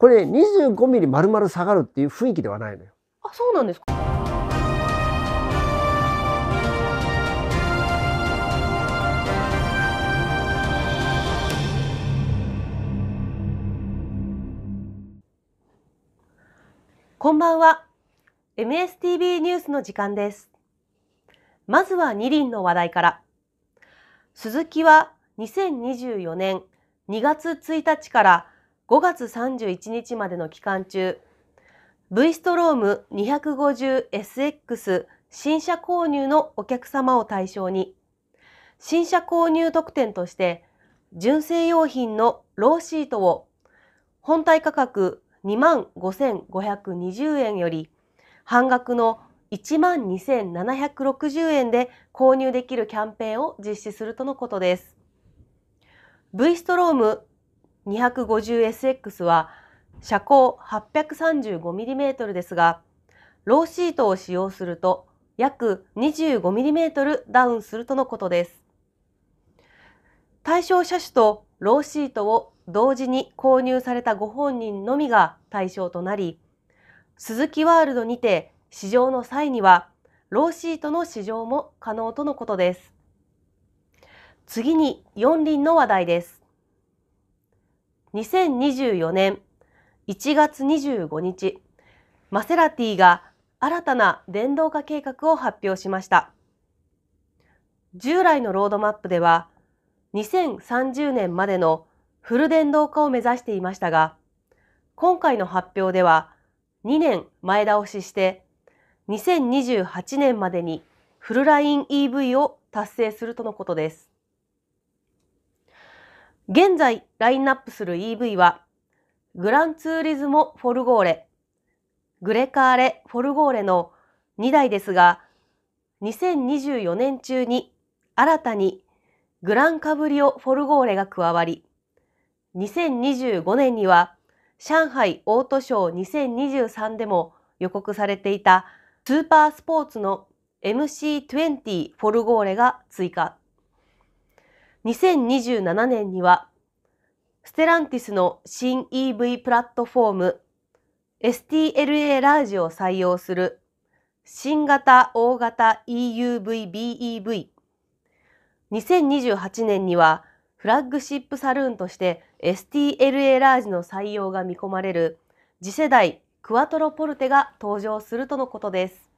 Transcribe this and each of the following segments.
これね25ミリ丸々下がるっていう雰囲気ではないのよ。あそうなんですかこんばんは MSTV ニュースの時間ですまずは二輪の話題から鈴木は2024年2月1日から5月31日までの期間中 V ストローム 250SX 新車購入のお客様を対象に新車購入特典として純正用品のローシートを本体価格2万5520円より半額の1万2760円で購入できるキャンペーンを実施するとのことです。V ストローム 250SX は車高 835mm ですが、ローシートを使用すると約 25mm ダウンするとのことです。対象車種とローシートを同時に購入されたご本人のみが対象となり、スズキワールドにて試乗の際には、ローシートの試乗も可能とのことです。次に4輪の話題です。2024年1月25日、マセラティが新たな電動化計画を発表しました。従来のロードマップでは、2030年までのフル電動化を目指していましたが、今回の発表では2年前倒しして2028年までにフルライン EV を達成するとのことです。現在ラインナップする EV は、グランツーリズモ・フォルゴーレ、グレカーレ・フォルゴーレの2台ですが、2024年中に新たにグランカブリオ・フォルゴーレが加わり、2025年には上海オートショー2023でも予告されていたスーパースポーツの MC20 フォルゴーレが追加。2027年には、ステランティスの新 EV プラットフォーム STLA ラージを採用する新型大型 EUVBEV。2028年にはフラッグシップサルーンとして STLA ラージの採用が見込まれる次世代クワトロポルテが登場するとのことです。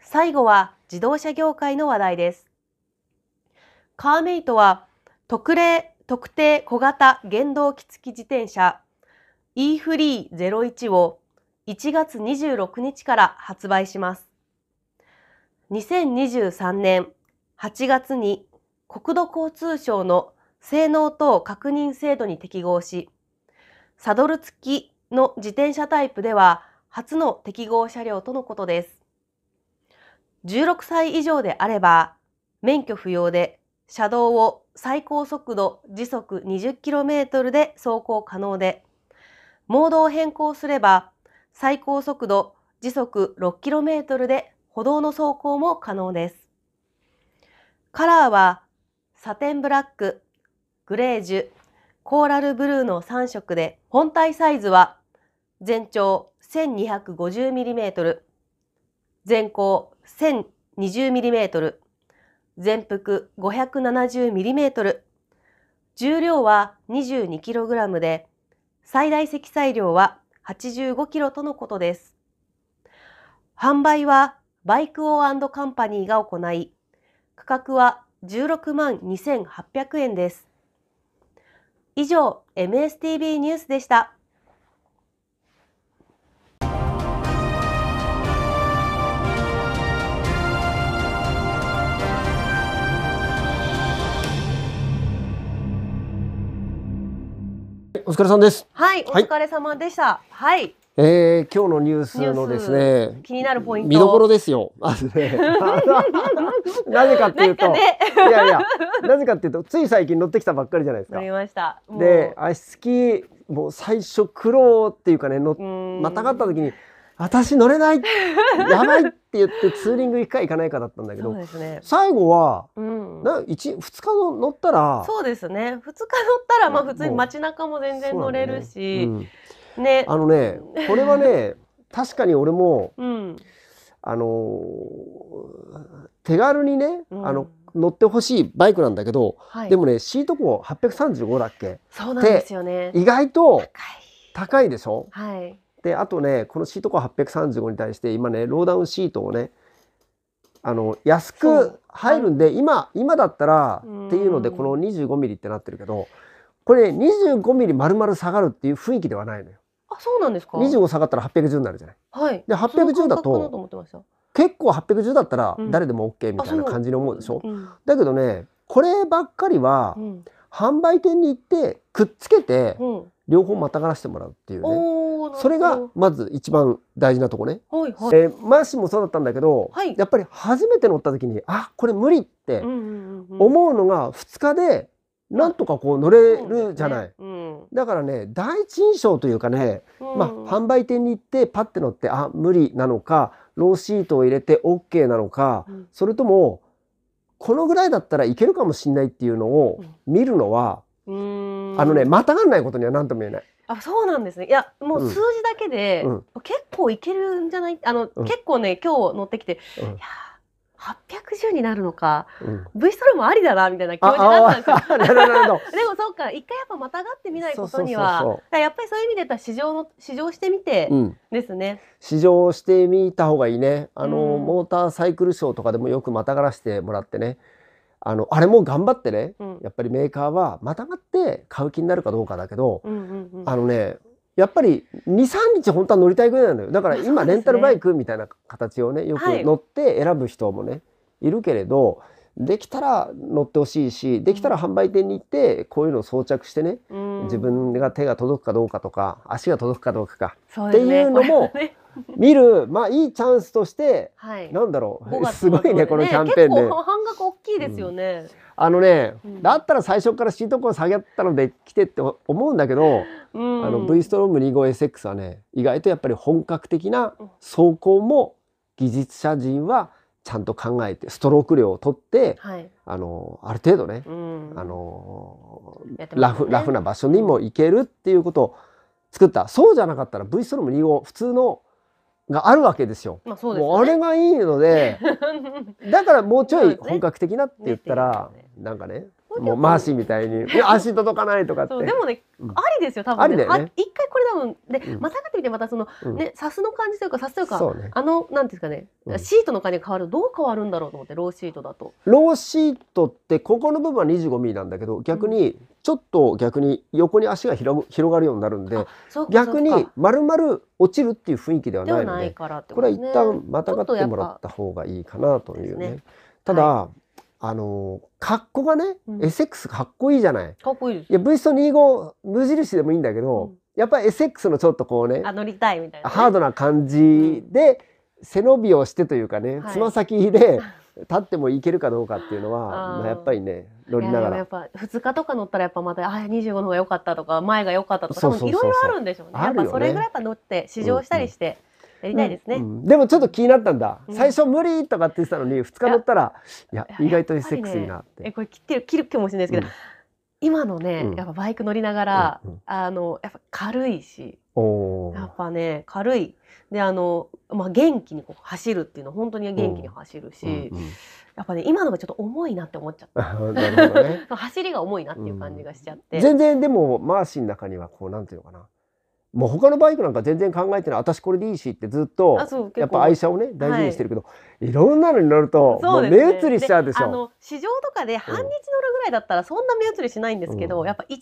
最後は自動車業界の話題です。カーメイトは特例特定小型原動機付き自転車 e フリー01を1月26日から発売します。2023年8月に国土交通省の性能等確認制度に適合し、サドル付きの自転車タイプでは初の適合車両とのことです。16歳以上であれば免許不要で車道を最高速度時速 20km で走行可能で、モードを変更すれば最高速度時速 6km で歩道の走行も可能です。カラーはサテンブラック、グレージュ、コーラルブルーの3色で、本体サイズは全長 1250mm、全高 1020mm、全幅 570mm、重量は 22kg で、最大積載量は 85kg とのことです。販売はバイクオーカンパニーが行い、価格は16万2800円です。以上、MSTV ニュースでした。お疲れ様です。はい、お疲れ様でした。はい。えー、今日のニュースのですね、気になるポイント。見どころですよ。なぜかっていうと、いやいや、なぜかっていうと、つい最近乗ってきたばっかりじゃないですか。乗りました。で、足つき、もう最初苦労っていうかね、の、またがった時に、私乗れないやばいって言ってツーリング行くか行かないかだったんだけど、最後は、な2日乗ったらそうですね2日乗ったらまあ普通に街中も全然乗れるし、ね、あのねこれはね 確かに俺も、あの手軽にね、あの乗ってほしいバイクなんだけど、はい、でもねシート高835だっけそうなんですよね意外と高いでしょ、はい、で、あとね、このシートコア835に対して、今ね、ローダウンシートをね、あの安く入るんで今今だったらっていうのでこの 25mm ってなってるけどこれ、25mm 丸々下がるっていう雰囲気ではないのよ。あそうなんですか25下がったら810になるじゃない。はい、で810だと結構810だったら誰でも OK みたいな感じに思うでしょ。うんうん、だけどねこればっかりは販売店に行ってくっつけて、うん両方またがらせてもらうっていうねそれがまず一番大事なとこね、はいはい、えー、マーシーもそうだったんだけど、はい、やっぱり初めて乗った時にあこれ無理って思うのが2日でなんとかこう乗れるじゃない、うん、だからね第一印象というかね、うん、まあ販売店に行ってパッて乗ってあ無理なのかローシートを入れて OK なのか、うん、それともこのぐらいだったらいけるかもしんないっていうのを見るのは、あのねまたがんないことには何とも言えない。あそうなんですね。いやもう数字だけで、うん、結構いけるんじゃないあの、うん、結構ね今日乗ってきて、うん、いや810になるのか、うん、V ストローもありだなみたいな気持ちになったんですよ。でもそうか一回やっぱまたがってみないことにはやっぱりそういう意味で言った試乗の試乗してみてですね。試乗してみた方がいいね。あの、モーターサイクルショーとかでもよくまたがらしてもらってね。あのあれも頑張ってね、うん、やっぱりメーカーはまたがって買う気になるかどうかだけど、うんうんうん、あのねやっぱり23日本当は乗りたいぐらいなのよだから今レンタルバイクみたいな形をねよく乗って選ぶ人もね、い、るけれど、できたら乗ってほしいしできたら販売店に行ってこういうのを装着してね、うん、自分が手が届くかどうかとか足が届くかどうかか、ね、っていうのも見る、まあいいチャンスとして、はい、なんだろう、すごいねこのキャンペーンで、ね、半額大きいですよね、うん、あのね、うん、だったら最初からシートコン下げたので来てって思うんだけど、うん、あの V ストローム 25SX はね意外とやっぱり本格的な走行も技術者陣はちゃんと考えてストローク量を取って、はい、あのある程度ね、うん、あの、ね、ラフラフな場所にも行けるっていうことを作ったそうじゃなかったら V ストローム25普通のがあるわけですよ。まあそうです、ね、もうあれがいいので だからもうちょい本格的なって言ったら、ね、なんかねもうマーシーみたいに 「足届かない」とかってでもね、ありですよ多分りね一回これ多分で、またがってみてまたその、ねさすの感じというかさすというか、あのなんですかね、シートの感じが変わるどう変わるんだろうと思ってローシートだとローシートってここの部分は25ミリなんだけど逆にちょっと逆に横に足が広がるようになるんで逆に丸々落ちるっていう雰囲気ではないので、これは一旦またがってもらった方がいいかなというね。ただ、あの格好がね、うん、SX かっこいいじゃない。かっこいいです。いや v スト2 5無印でもいいんだけど、うん、やっぱり SX のちょっとこうねあ乗りたいみたいな、ね、ハードな感じで、背伸びをしてというかね、つま先で立ってもいけるかどうかっていうのは、まあ、やっぱりね乗りながらやっぱ2日とか乗ったらやっぱまたあ25の方が良かったとか前が良かったとかいろいろあるんでしょうねやっぱそれぐらいやっぱ乗って試乗したりして、やりたいですね、うん、でもちょっと気になったんだ、最初無理とかって言ってたのに2日乗ったらいや意外とセックスいいなって、ね、えこれ切ってる切るかもしれないですけど、今のね、やっぱバイク乗りながら、うんあのやっぱ軽いしやっぱね軽いであの、まあ、元気にこう走るっていうのは本当に元気に走るし、うんうん、やっぱね今のがちょっと重いなって思っちゃったね、走りが重いなっていう感じがしちゃって、全然でもマーシーの中にはこうなんていうのかなもう他のバイクなんか全然考えてない私これでいいしってずっとやっぱ愛車をね大事にしてるけど、はい、いろんなのに乗るともう目移りしちゃうでしょ。ね、あの市場とかで半日乗るぐらいだったらそんな目移りしないんですけど、うん、やっぱ1日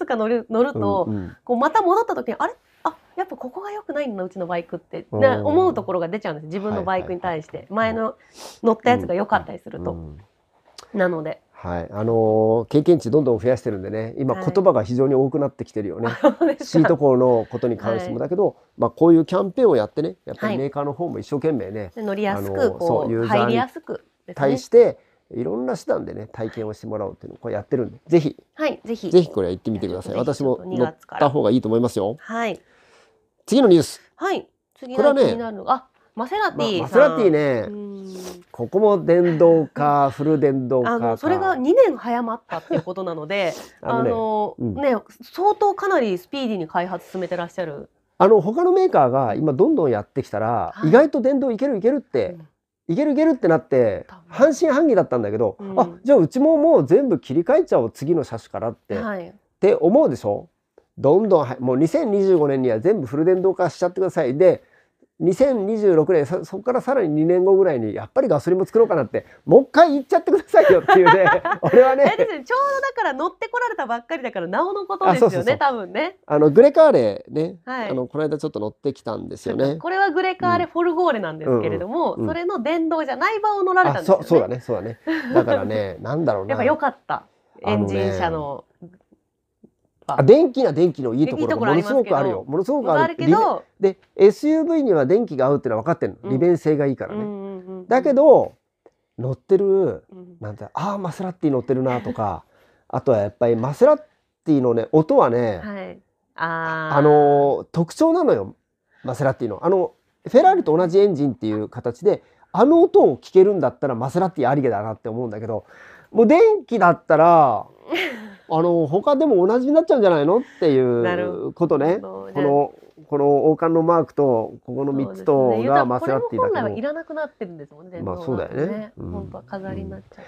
2日乗る乗ると、うんうん、こうまた戻った時にあれあやっぱここが良くないんだうちのバイクってな思うところが出ちゃうんです自分のバイクに対して、前の乗ったやつが良かったりすると。なのではい、あのー、経験値どんどん増やしてるんでね今言葉が非常に多くなってきてるよね、はい、シート校のことに関してもだけど、はい、まあ、こういうキャンペーンをやってねやっぱりメーカーの方も一生懸命ね、はい、乗りやすくこうユーザーに対して、いろんな手段でね体験をしてもらおうっていうのをこうやってるんでぜひ、はい、ぜひぜひこれ行ってみてください私も乗った方がいいと思いますよ、はい、次のニュースはい次の気になるね、マセラティ、まあ、マセラティね、うんここも電動化、フル電動化あのそれが2年早まったっていうことなので、あのね,、相当かなりスピーディーに開発進めてらっしゃる。あの他のメーカーが今どんどんやってきたら、意外と電動いけるいけるって、いけるいけるってなって半信半疑だったんだけど、あじゃあうちももう全部切り替えちゃおう次の車種からって、はい、って思うでしょどんどんもう2025年には全部フル電動化しちゃってくださいで2026年そこからさらに2年後ぐらいにやっぱりガソリンも作ろうかなってもう一回言っちゃってくださいよっていうね 俺はねちょうどだから乗ってこられたばっかりだからなおのことですよね多分ねあのグレカーレね、はい、あのこの間ちょっと乗ってきたんですよねこれはグレカーレフォルゴーレなんですけれども、うんうんうん、それの電動じゃない場を乗られたんですよねそうだねそうだねだからねなんだろうな やっぱ良かったエンジン車のかあ電気な電気のいいところがものすごくあるよものすごくあるけどで SUV には電気が合うっていうのは分かってるの、利便性がいいからね、だけど乗ってるなんてああマセラティ乗ってるなとか あとはやっぱりマセラティのね音はね、はい、ああの特徴なのよマセラティのあのフェラーリと同じエンジンっていう形であの音を聞けるんだったらマセラティありげだなって思うんだけどもう電気だったら あの他でも同じになっちゃうんじゃないのっていうことねこのこの王冠のマークとここの3つとがマセラティだけど、ね、いらなくなってるんですもんねまあそうだよね、うん、本当は飾りになっちゃう、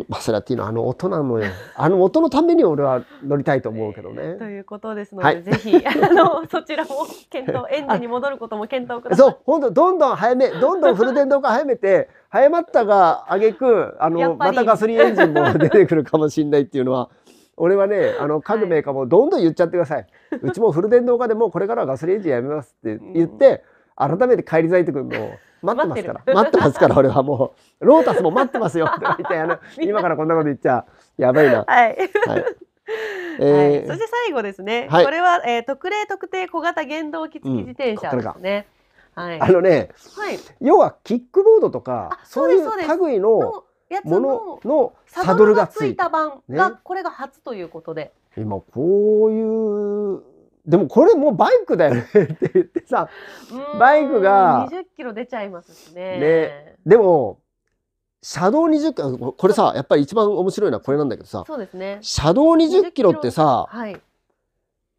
あマセラティのあの音なのよ。あの音のために俺は乗りたいと思うけどね。ということですので、はい、ぜひ あのそちらも検討、エンジンに戻ることも検討ください。そう、本当どんどん早め、どんどんフル電動化早めて、早まったが挙句あのまたガソリンエンジンも出てくるかもしれないっていうのは。俺はねあの家具メーカーもどんどん言っちゃってください、うちもフル電動化でもうこれからはガソリンエンジンやめますって言って、改めて返り咲いてくるのを待ってますから待ってますから俺はもうロータスも待ってますよって言って今からこんなこと言っちゃやばいな。はい、はいえー、はい、そして最後ですね、はい、これは、えー、特例特定小型原動機付き自転車ですね。うんはい、あのね、はい、要はキックボードとかそういう類のやつののサドルがついた版が、これが初ということで。ね、今こういうでもこれもうバイクだよねって言ってさバイクが20キロ出ちゃいますしね。ねでも車道20キロこれさやっぱり一番面白いのはこれなんだけどさそうです、ね、車道20キロってさ、はい、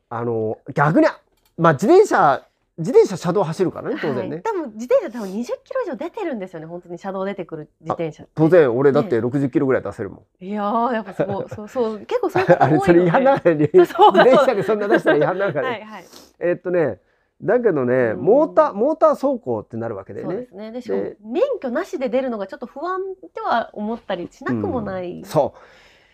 あの逆にまあ自転車自転車車道走るからね当然ね、はい、多分自転車多分20キロ以上出てるんですよね本当に車道出てくる自転車当然俺だって60キロぐらい出せるもん、ね、いややっぱそうそうそう結構そういう あれそれ違なのに 自転車でそんな出したらなのかね はいはい、えー、っとねだけどね、モーターモーター走行ってなるわけでね。そうですね。でしょも免許なしで出るのがちょっと不安では思ったりしなくもない。うん、そう。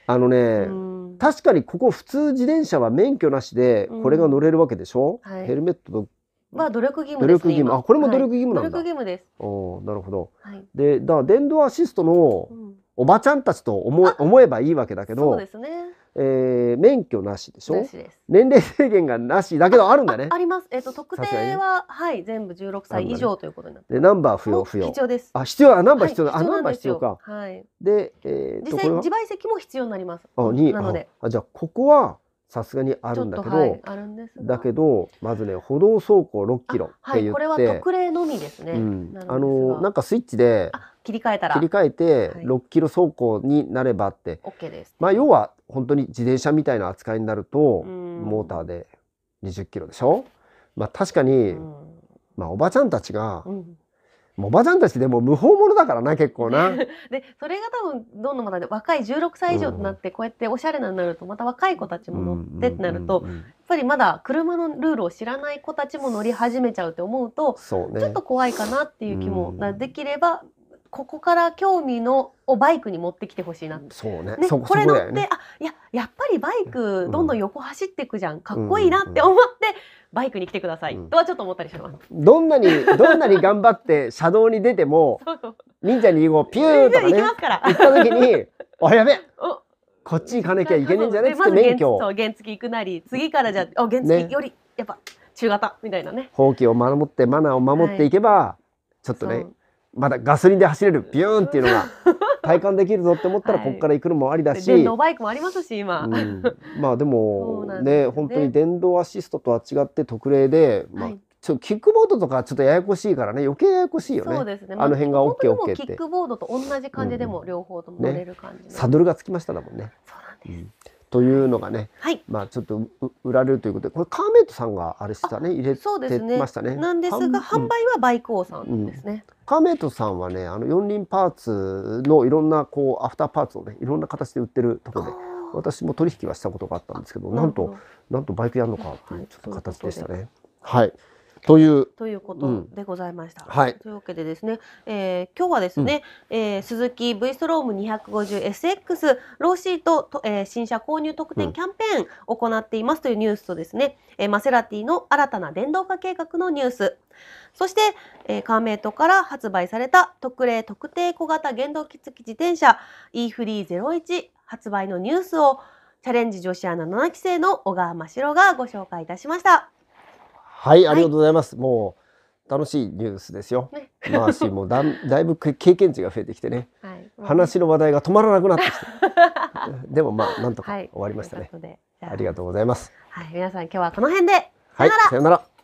あのね、うん、確かにここ普通自転車は免許なしでこれが乗れるわけでしょ、うんはい、ヘルメットとは努力義務努力義務あこれも努力義務なんだ、努力義務ですおなるほど、はい、でだ電動アシストのおばちゃんたちと思,、思えばいいわけだけどそうですねえー、免許なしでしょ年齢制限がなしだけどあるんだねあります、えーと、と特定は、はい全部16歳以上ということになって、ナンバー不要不要必要ですあ必要あナンバー必要、はい、あナンバー必要かはいで、えー、実際自賠責も必要になりますあになのであじゃここはさすがにあるんだけど、はい、だけどまずね歩道走行6キロって言って、はい、これは特例のみですね、うん、あのなんかスイッチで切り替えたら切り替えて6キロ走行になればって、はい、まあ要は本当に自転車みたいな扱いになるとモーターで20キロでしょまあ確かに、まあおばちゃんたちが、うんおばちゃんたちでも無法者だからな結構な。でそれが多分どんどんまた若い16歳以上となって、こうやっておしゃれなになるとまた若い子たちも乗ってってなると、やっぱりまだ車のルールを知らない子たちも乗り始めちゃうって思うと、ね、ちょっと怖いかなっていう気も、うん、できればここから興味のをバイクに持ってきてほしいなそうね、ね、これ乗って、ね、あいややっぱりバイクどんどん横走っていくじゃん、うん、かっこいいなって思って、うん、バイクに来てください、とはちょっと思ったりしますどんなにどんなに頑張って車道に出ても 忍者に2号ピューとかね行行った時に「あやべこっち行かなきゃいけないんじゃないつって免許を、ま、原付行くなり次からじゃあ原付より、ね、やっぱ中型みたいなね放棄を守ってマナーを守っていけば、はい、ちょっとねまだガソリンで走れるビューンっていうのが 体感できるぞって思ったらここから行くのもありだし、はい、電動バイクもありますし今、うん、まあでもね、ね、本当に電動アシストとは違って特例で、まあ、はいちょキックボードとかちょっとややこしいからね余計ややこしいよね。そうですね。あ、の辺が OK OK って。キックボードと同じ感じでも両方とも乗れる感じ、うんね、サドルがつきましたもんね。そうなんです。うんというのがね、はい、まあちょっと売られるということでこれカーメイトさんがあれしたね入れてましたね、なんですが販売はバイク王さんですね、うんカーメイトさんはねあの四輪パーツのいろんなこうアフターパーツをねいろんな形で売ってるところで私も取引はしたことがあったんですけどなんとなんとバイクやるのかっていうちょっと形でしたねはい。というということでございました。うん、はい、というわけでですね、えー、今日はですね、うん、えー、鈴木 V ストローム 250SX ローシートと、えー、新車購入特典キャンペーンを行っていますというニュースとですね、えー、マセラティの新たな電動化計画のニュースそして、えー、カーメイトから発売された特例特定小型原動機付き自転車 e フリー01発売のニュースをチャレンジ女子アナ7期生の小川真代がご紹介いたしました。はい、ありがとうございます。もう楽しいニュースですよ。ね、まあしもだ だいぶ経験値が増えてきてね、はい、話の話題が止まらなくなってきて、でもまあなんとか終わりましたね。はい、ありがとうございます。はい、皆さん今日はこの辺でさよなら。はい、なら。